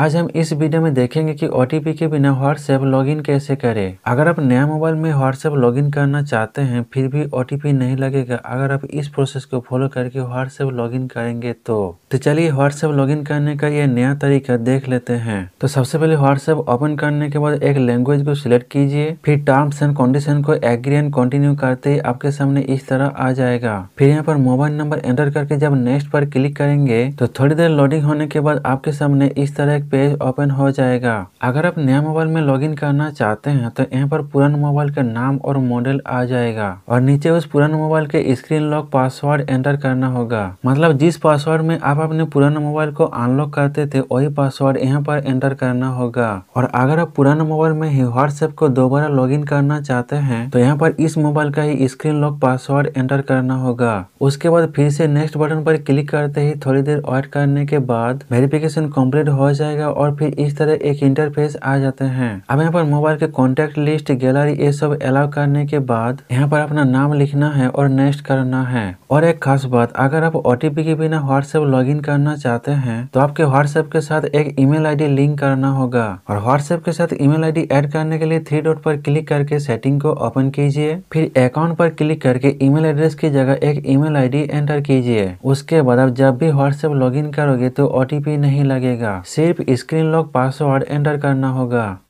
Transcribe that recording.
आज हम इस वीडियो में देखेंगे कि ओ के बिना व्हाट्सएप लॉगिन कैसे करें अगर आप नया मोबाइल में व्हाट्सएप लॉगिन करना चाहते हैं फिर भी ओ नहीं लगेगा अगर आप इस प्रोसेस को फॉलो करके व्हाट्सएप लॉगिन करेंगे तो तो चलिए व्हाट्सएप लॉगिन करने का ये नया तरीका देख लेते हैं तो सबसे पहले व्हाट्सएप ओपन करने के बाद एक लैंग्वेज को सिलेक्ट कीजिए फिर टर्म्स एंड कंडीशन को एग्री एंड कंटिन्यू करते ही आपके सामने इस तरह आ जाएगा फिर यहाँ पर मोबाइल नंबर एंटर करके जब नेक्स्ट पर क्लिक करेंगे तो थोड़ी देर लोडिंग होने के बाद आपके सामने इस तरह एक पेज ओपन हो जाएगा अगर आप नया मोबाइल में लॉगिन करना चाहते हैं तो यहाँ पर पुराने मोबाइल का नाम और मॉडल आ जाएगा और नीचे उस पुराने मोबाइल के स्क्रीन लॉक पासवर्ड एंटर करना होगा मतलब जिस पासवर्ड में आप अपने पुराने मोबाइल को अनलॉक करते थे वही पासवर्ड यहाँ पर एंटर करना होगा और अगर आप पुराने मोबाइल में ही व्हाट्सएप को दोबारा लॉग करना चाहते है तो यहाँ पर इस मोबाइल का ही स्क्रीन लॉक पासवर्ड एंटर करना होगा उसके बाद फिर से नेक्स्ट बटन पर क्लिक करते ही थोड़ी देर ऑड करने के बाद वेरिफिकेशन कम्प्लीट हो जाए जाएगा और फिर इस तरह एक इंटरफेस आ जाते हैं अब यहाँ पर मोबाइल के कॉन्टेक्ट लिस्ट गैलरी ये सब अलाउ करने के बाद यहाँ पर अपना नाम लिखना है और नेक्स्ट करना है और एक खास बात अगर आप ओटीपी के बिना व्हाट्सएप इन करना चाहते हैं तो आपके व्हाट्सएप के साथ एक ईमेल आईडी लिंक करना होगा और व्हाट्सएप के साथ ईमेल आईडी ऐड करने के लिए थ्री डॉट पर क्लिक करके सेटिंग को ओपन कीजिए फिर अकाउंट पर क्लिक करके ईमेल एड्रेस की जगह एक ईमेल आईडी एंटर कीजिए उसके बाद आप जब भी व्हाट्सएप लॉग करोगे तो ओटीपी नहीं लगेगा सिर्फ स्क्रीन लॉक पासवर्ड एंटर करना होगा